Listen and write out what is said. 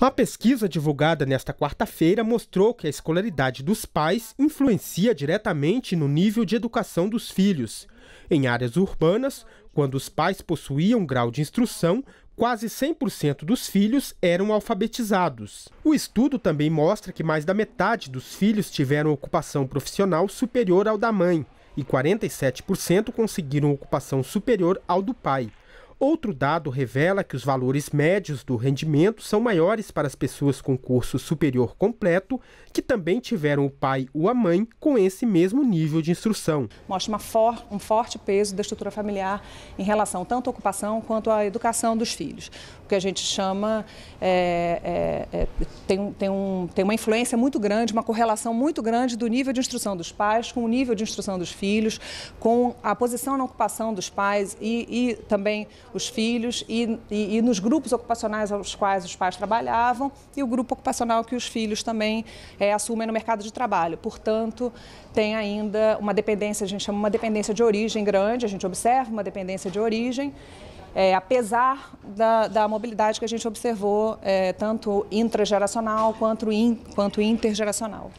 Uma pesquisa divulgada nesta quarta-feira mostrou que a escolaridade dos pais influencia diretamente no nível de educação dos filhos. Em áreas urbanas, quando os pais possuíam grau de instrução, quase 100% dos filhos eram alfabetizados. O estudo também mostra que mais da metade dos filhos tiveram ocupação profissional superior ao da mãe e 47% conseguiram ocupação superior ao do pai. Outro dado revela que os valores médios do rendimento são maiores para as pessoas com curso superior completo, que também tiveram o pai ou a mãe com esse mesmo nível de instrução. Mostra for um forte peso da estrutura familiar em relação tanto à ocupação quanto à educação dos filhos. O que a gente chama é, é, é, tem, tem, um, tem uma influência muito grande, uma correlação muito grande do nível de instrução dos pais com o nível de instrução dos filhos, com a posição na ocupação dos pais e, e também os filhos, e, e, e nos grupos ocupacionais aos quais os pais trabalhavam e o grupo ocupacional que os filhos também é, assumem no mercado de trabalho. Portanto, tem ainda uma dependência, a gente chama uma dependência de origem grande, a gente observa uma dependência de origem. É, apesar da, da, mobilidade que a gente observou, é, tanto intrageracional quanto, in, quanto intergeracional.